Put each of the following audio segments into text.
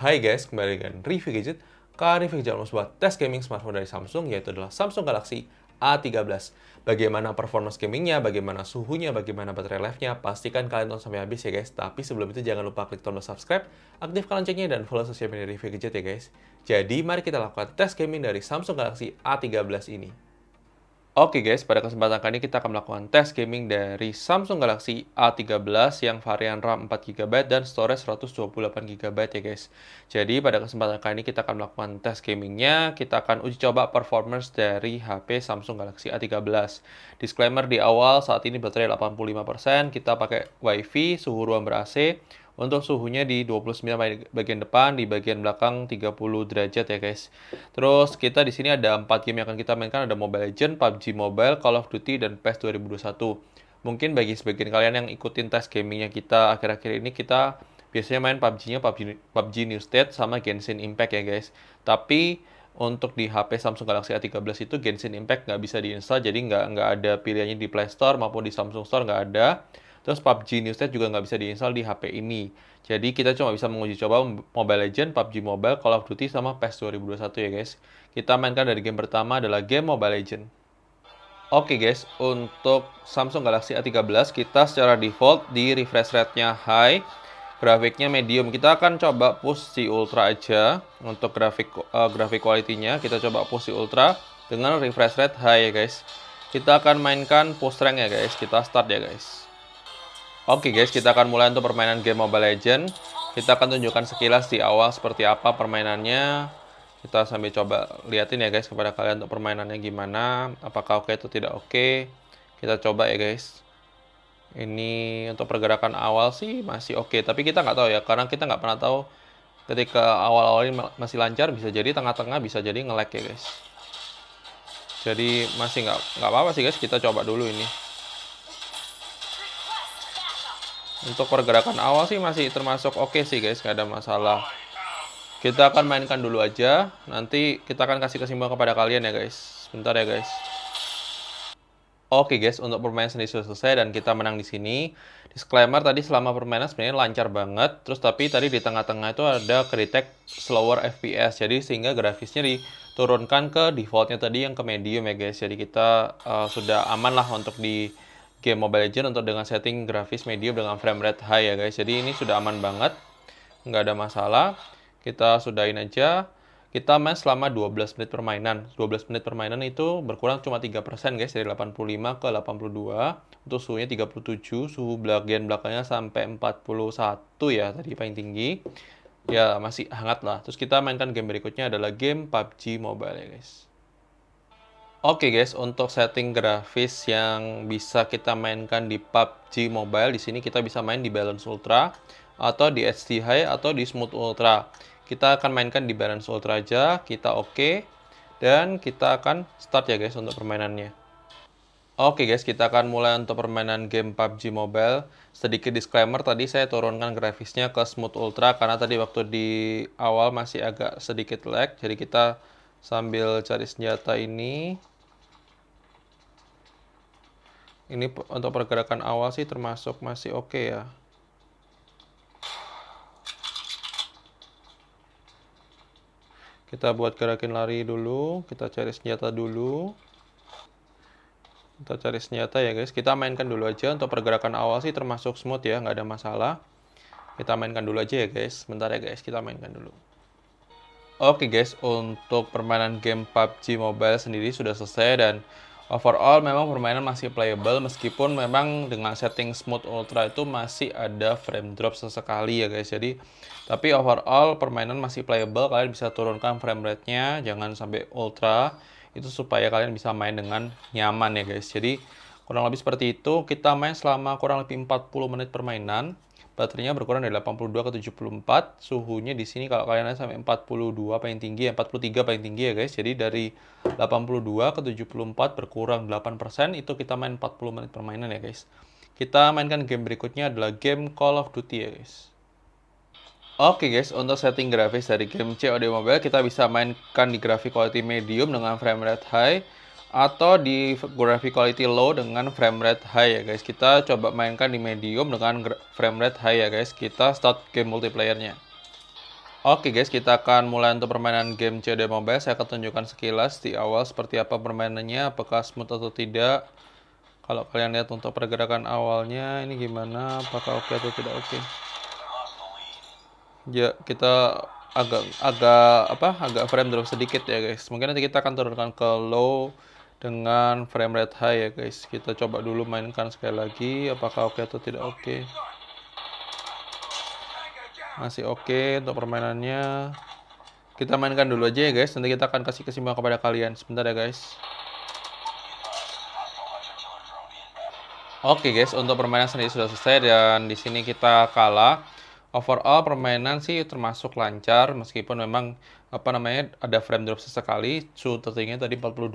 Hai guys, kembali dengan Review Gadget. Kali ini kita sebuah tes gaming smartphone dari Samsung, yaitu adalah Samsung Galaxy A13. Bagaimana performa gamingnya, bagaimana suhunya, bagaimana baterai life-nya, pastikan kalian tonton sampai habis ya guys. Tapi sebelum itu jangan lupa klik tombol subscribe, aktifkan loncengnya, dan follow sosial media Review Gadget ya guys. Jadi mari kita lakukan tes gaming dari Samsung Galaxy A13 ini. Oke guys, pada kesempatan kali ini kita akan melakukan tes gaming dari Samsung Galaxy A13 yang varian RAM 4GB dan storage 128GB ya guys. Jadi pada kesempatan kali ini kita akan melakukan tes gamingnya, kita akan uji coba performance dari HP Samsung Galaxy A13. Disclaimer di awal, saat ini baterai 85%, kita pakai WiFi, suhu ruang ber-AC, untuk suhunya di 29 bagian depan, di bagian belakang 30 derajat ya guys. Terus kita di sini ada 4 game yang akan kita mainkan, ada Mobile Legends, PUBG Mobile, Call of Duty, dan PES 2021. Mungkin bagi sebagian kalian yang ikutin tes gamingnya kita akhir-akhir ini, kita biasanya main PUBG-nya PUBG, PUBG New State sama Genshin Impact ya guys. Tapi untuk di HP Samsung Galaxy A13 itu Genshin Impact nggak bisa diinstal, jadi nggak nggak ada pilihannya di Play Store maupun di Samsung Store nggak ada. Terus PUBG New State juga nggak bisa diinstal di HP ini. Jadi kita cuma bisa menguji coba Mobile Legend, PUBG Mobile, Call of Duty, sama PES 2021 ya guys. Kita mainkan dari game pertama adalah game Mobile Legend. Oke okay guys, untuk Samsung Galaxy A13 kita secara default di refresh rate-nya high, grafiknya medium. Kita akan coba push si Ultra aja untuk grafik uh, grafik kualitinya. Kita coba push si Ultra dengan refresh rate high ya guys. Kita akan mainkan push rank ya guys. Kita start ya guys. Oke okay guys, kita akan mulai untuk permainan game Mobile Legends. Kita akan tunjukkan sekilas di awal seperti apa permainannya. Kita sambil coba liatin ya guys kepada kalian untuk permainannya gimana. Apakah oke okay atau tidak oke. Okay. Kita coba ya guys. Ini untuk pergerakan awal sih masih oke. Okay. Tapi kita nggak tahu ya, karena kita nggak pernah tahu ketika awal-awal ini masih lancar bisa jadi tengah-tengah bisa jadi ngelag ya guys. Jadi masih nggak apa-apa sih guys, kita coba dulu ini. Untuk pergerakan awal sih masih termasuk oke okay sih guys, gak ada masalah. Kita akan mainkan dulu aja, nanti kita akan kasih kesimpulan kepada kalian ya guys. Sebentar ya guys. Oke okay guys, untuk permainan sendiri sudah selesai dan kita menang di sini. Disclaimer tadi selama permainan sebenarnya lancar banget, terus tapi tadi di tengah-tengah itu ada kritik slower FPS, jadi sehingga grafisnya diturunkan ke defaultnya tadi yang ke medium ya guys. Jadi kita uh, sudah aman lah untuk di game Mobile Legends untuk dengan setting grafis medium dengan frame rate high ya guys. Jadi ini sudah aman banget, nggak ada masalah. Kita sudahin aja. Kita main selama 12 menit permainan. 12 menit permainan itu berkurang cuma 3% guys dari 85 ke 82. Untuk suhunya 37, suhu bagian belakangnya sampai 41 ya tadi paling tinggi. Ya masih hangat lah. Terus kita mainkan game berikutnya adalah game PUBG Mobile ya guys. Oke okay guys, untuk setting grafis yang bisa kita mainkan di PUBG Mobile, di sini kita bisa main di Balance Ultra, atau di HD High, atau di Smooth Ultra. Kita akan mainkan di Balance Ultra aja, kita oke, okay, dan kita akan start ya guys untuk permainannya. Oke okay guys, kita akan mulai untuk permainan game PUBG Mobile. Sedikit disclaimer, tadi saya turunkan grafisnya ke Smooth Ultra, karena tadi waktu di awal masih agak sedikit lag, jadi kita sambil cari senjata ini ini untuk pergerakan awal sih termasuk masih oke okay ya. Kita buat gerakin lari dulu, kita cari senjata dulu. Kita cari senjata ya guys, kita mainkan dulu aja untuk pergerakan awal sih termasuk smooth ya, nggak ada masalah. Kita mainkan dulu aja ya guys, sebentar ya guys, kita mainkan dulu. Oke okay guys, untuk permainan game PUBG Mobile sendiri sudah selesai dan overall memang permainan masih playable meskipun memang dengan setting smooth ultra itu masih ada frame drop sesekali ya guys jadi tapi overall permainan masih playable kalian bisa turunkan frame rate-nya jangan sampai ultra itu supaya kalian bisa main dengan nyaman ya guys jadi kurang lebih seperti itu kita main selama kurang lebih 40 menit permainan baterainya berkurang dari 82 ke 74 suhunya di sini kalau kalian sampai 42 paling tinggi 43 ya, paling tinggi ya guys jadi dari 82 ke 74 berkurang 8% itu kita main 40 menit permainan ya guys kita mainkan game berikutnya adalah game Call of Duty ya guys Oke okay guys, untuk setting grafis dari game COD Mobile kita bisa mainkan di grafik quality medium dengan frame rate high atau di graphic quality low dengan frame rate high ya guys. Kita coba mainkan di medium dengan frame rate high ya guys. Kita start game multiplayernya. Oke guys, kita akan mulai untuk permainan game COD Mobile. Saya akan tunjukkan sekilas di awal seperti apa permainannya, apakah smooth atau tidak. Kalau kalian lihat untuk pergerakan awalnya, ini gimana, apakah oke okay atau tidak oke. Okay. Ya, kita agak agak apa agak frame drop sedikit ya guys mungkin nanti kita akan turunkan ke low dengan frame rate high ya guys kita coba dulu mainkan sekali lagi apakah oke okay atau tidak oke okay. masih oke okay untuk permainannya kita mainkan dulu aja ya guys nanti kita akan kasih kesimpulan kepada kalian sebentar ya guys oke okay guys untuk permainan sendiri sudah selesai dan di sini kita kalah overall permainan sih termasuk lancar meskipun memang apa namanya ada frame drop sesekali suhu tertingginya tadi 42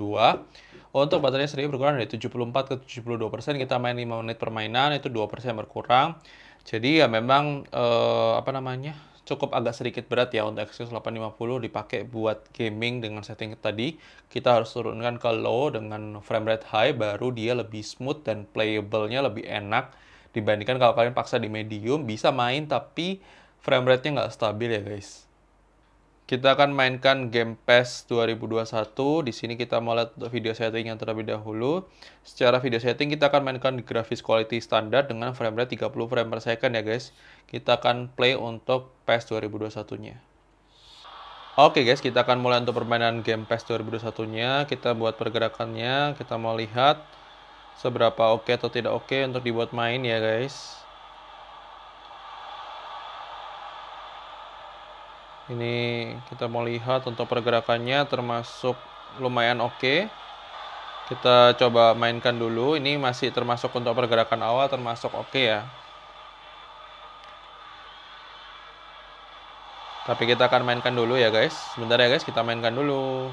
untuk baterainya sendiri berkurang dari 74 ke 72 persen kita main 5 menit permainan itu 2 persen berkurang jadi ya memang eh, apa namanya cukup agak sedikit berat ya untuk Exynos 850 dipakai buat gaming dengan setting tadi kita harus turunkan ke low dengan frame rate high baru dia lebih smooth dan playable-nya lebih enak dibandingkan kalau kalian paksa di medium bisa main tapi frame rate-nya nggak stabil ya guys kita akan mainkan game PES 2021. Di sini kita mau lihat video settingnya terlebih dahulu. Secara video setting kita akan mainkan grafis quality standar dengan frame rate 30 frame per second ya guys. Kita akan play untuk PES 2021-nya. Oke okay guys, kita akan mulai untuk permainan game PES 2021-nya. Kita buat pergerakannya, kita mau lihat seberapa oke okay atau tidak oke okay untuk dibuat main ya guys. ini kita mau lihat untuk pergerakannya termasuk lumayan oke okay. kita coba mainkan dulu ini masih termasuk untuk pergerakan awal termasuk oke okay ya tapi kita akan mainkan dulu ya guys sebentar ya guys kita mainkan dulu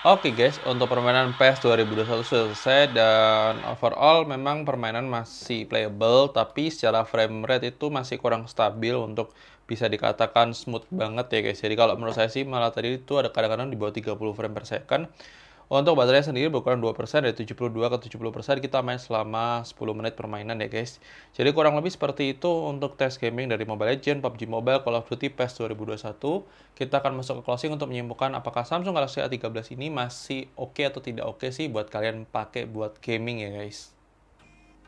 Oke okay guys, untuk permainan PES 2021 sudah selesai dan overall memang permainan masih playable tapi secara frame rate itu masih kurang stabil untuk bisa dikatakan smooth banget ya guys. Jadi kalau menurut saya sih malah tadi itu ada kadang-kadang di bawah 30 frame per second untuk baterainya sendiri berkurang 2% dari 72 ke 70% kita main selama 10 menit permainan ya guys. Jadi kurang lebih seperti itu untuk tes gaming dari Mobile Legends, PUBG Mobile, Call of Duty PES 2021. Kita akan masuk ke closing untuk menyimpulkan apakah Samsung Galaxy A13 ini masih oke okay atau tidak oke okay sih buat kalian pakai buat gaming ya guys.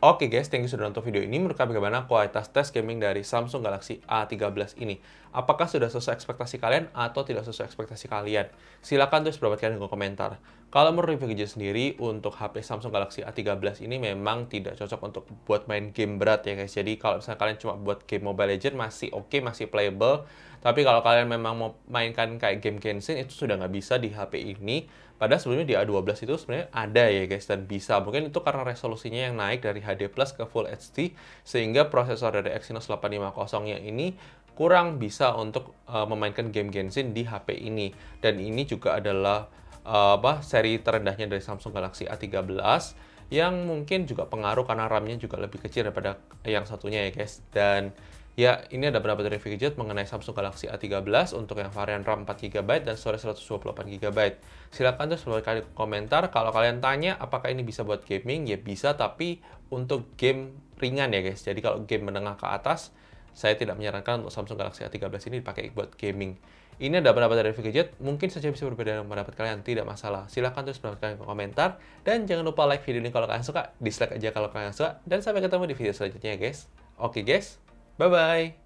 Oke okay guys, thank you sudah nonton video ini. Menurut kalian bagaimana kualitas tes gaming dari Samsung Galaxy A13 ini? apakah sudah sesuai ekspektasi kalian atau tidak sesuai ekspektasi kalian. Silahkan tulis pendapat kalian di komentar. Kalau menurut review gue sendiri, untuk HP Samsung Galaxy A13 ini memang tidak cocok untuk buat main game berat ya guys. Jadi kalau misalnya kalian cuma buat game Mobile Legends masih oke, okay, masih playable. Tapi kalau kalian memang mau mainkan kayak game Genshin itu sudah nggak bisa di HP ini. Padahal sebelumnya di A12 itu sebenarnya ada ya guys dan bisa. Mungkin itu karena resolusinya yang naik dari HD Plus ke Full HD sehingga prosesor dari Exynos 850 yang ini kurang bisa untuk uh, memainkan game Genshin di HP ini dan ini juga adalah uh, apa seri terendahnya dari Samsung Galaxy A13 yang mungkin juga pengaruh karena RAM-nya juga lebih kecil daripada yang satunya ya guys dan Ya, ini ada beberapa dari gadget mengenai Samsung Galaxy A13 untuk yang varian RAM 4GB dan storage 128GB. Silahkan terus berkali komentar. Kalau kalian tanya apakah ini bisa buat gaming, ya bisa, tapi untuk game ringan ya guys. Jadi kalau game menengah ke atas, saya tidak menyarankan untuk Samsung Galaxy A13 ini dipakai buat gaming. Ini ada pendapat dari Gadget, mungkin saja bisa berbeda dengan pendapat kalian, tidak masalah. Silahkan terus pendapat kalian ke komentar, dan jangan lupa like video ini kalau kalian suka, dislike aja kalau kalian suka, dan sampai ketemu di video selanjutnya guys. Oke guys, bye-bye!